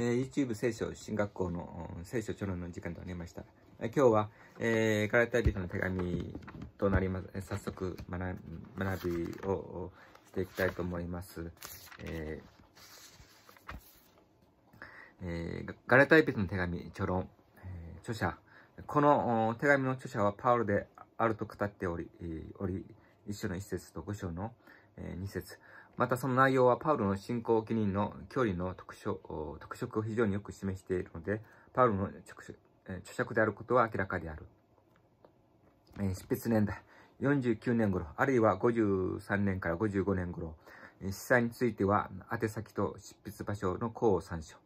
えー、YouTube 聖書進学校の聖書著論の時間となりました。今日は、えー、ガラタ人の手紙となります。早速学びをしていきたいと思います。えーえー、ガラタイ人の手紙、著論、えー、著者。この手紙の著者はパウルであると語っており、えー、おり、一章の一節と五章の、えー、二節。またその内容はパウロの信仰義人の距離の特色特色を非常によく示しているので、パウロの著作であることは明らかである。えー、執筆年代49年頃、あるいは53年から55年頃、司祭については宛先と執筆場所の項を参照。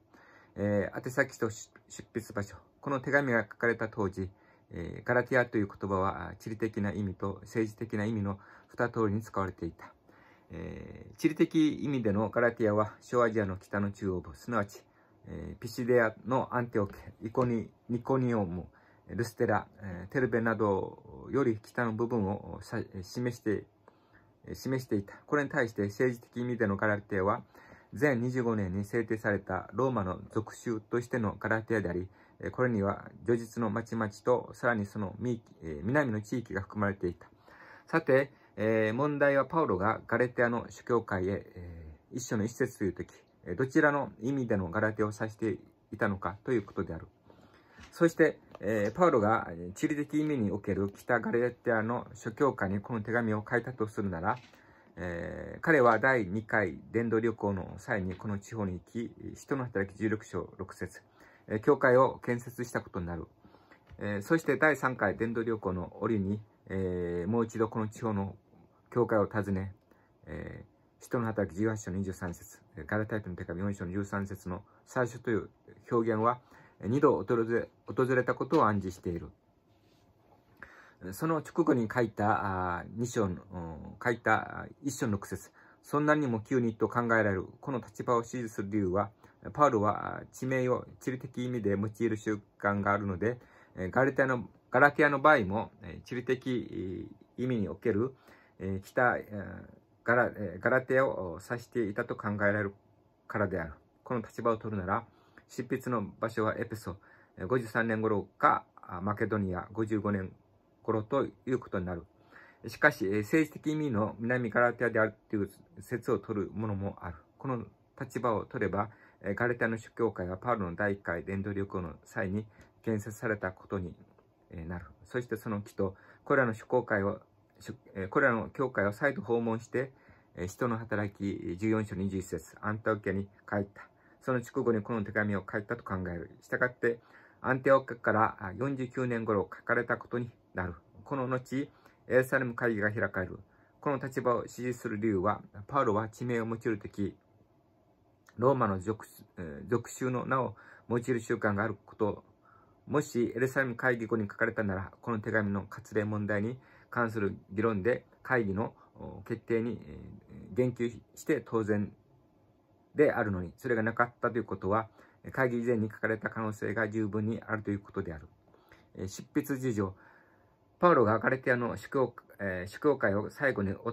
えー、宛先と執筆場所。この手紙が書かれた当時、えー、ガラティアという言葉は地理的な意味と政治的な意味の二通りに使われていた。えー、地理的意味でのガラティアは小アジアの北の中央部、すなわち、えー、ピシデアのアンテオケ、イコニ、ニコニオム、ルステラ、えー、テルベなどより北の部分を示して、示していた。これに対して政治的意味でのガラティアは、全25年に制定されたローマの属州としてのガラティアであり、これには叙述の町々と、さらにその南の地域が含まれていた。さて、えー、問題はパウロがガレテアの主教会へ、えー、一緒の一節という時、どちらの意味でのガラテを指していたのかということである。そして、えー、パウロが地理的意味における北ガレテアの諸教会にこの手紙を書いたとするなら、えー、彼は第2回伝道旅行の際にこの地方に行き、人の働き16章6節、えー、教会を建設したことになる。えー、そして第3回伝道旅行の折に、えー、もう一度この地方の教会を訪ね、えー、の働き18章の23節、ガラタイトの手紙4章の13節の最初という表現は、2度訪れたことを暗示している。その直後に書いた2章の、書いた1章の苦節、そんなにも急にと考えられる。この立場を支持する理由は、パウロは地名を地理的意味で用いる習慣があるので、ガラテアのガラテアの場合も、地理的意味におけるえ来たガラガラテを指していたと考えられるからである。この立場を取るなら、執筆の場所はエペソ53年頃かマケドニア55年頃ということになる。しかし、政治的意味の南ガラテアであるという説を取るものもある。この立場を取れば、ガラテアの主教会はパウロの第1回伝道旅行の際に建設されたことになる。そしてその木と、これらの主教会をこれらの教会を再度訪問して、使徒の働き14章21節アンタオキアに帰った。その直後にこの手紙を書いたと考える。したがって、アンテオキアから49年頃書かれたことになる。この後、エルサレム会議が開かれる。この立場を支持する理由は、パウロは地名を用いるとき、ローマの属州の名を用いる習慣があること、もしエルサレム会議後に書かれたなら、この手紙の割礼問題に関する議論で会議の決定に言及して当然であるのに、それがなかったということは、会議以前に書かれた可能性が十分にあるということである。執筆事情。パウロがアカレティアの祝教,、え主教会を最後に訪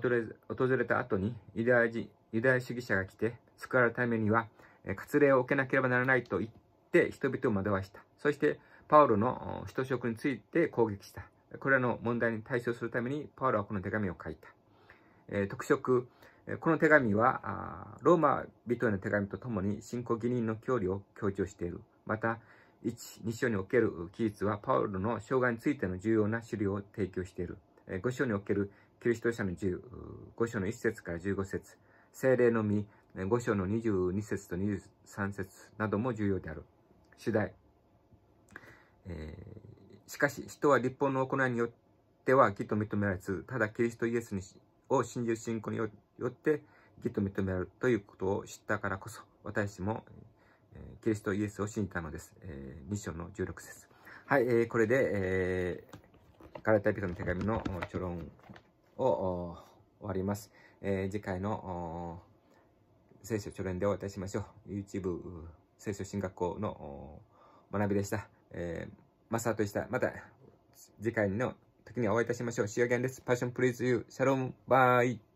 れた後にユダヤ人ユダヤ主義者が来て救われるためには、え割礼を受けなければならないと言って人々を惑わした。そしてパウロの使職について攻撃した。これらの問題に対処するためにパウロはこの手紙を書いた。え特色、この手紙はローマ人への手紙とともに信仰義人の教理を強調している。また、1、2章における記述はパウロの生涯についての重要な資料を提供している。5章におけるキリスト者の十0 5章の1節から15節、精霊の実、5章の22節と23節なども重要である。主題、しかし、人は立法の行いによっては義と認められず、ただキリストイエスを信じる信仰によって義と認められるということを知ったからこそ、私もキリストイエスを信じたのです。えー、2章の16節はい、えー、これで、えー、ガラタ人の手紙の序論を終わります。えー、次回の聖書序論でお渡ししましょう。YouTube 聖書進学校の学びでした。えーマサーした。また次回の時にお会いいたしましょう。See you again, this passion please you. s h a l o ロ Bye.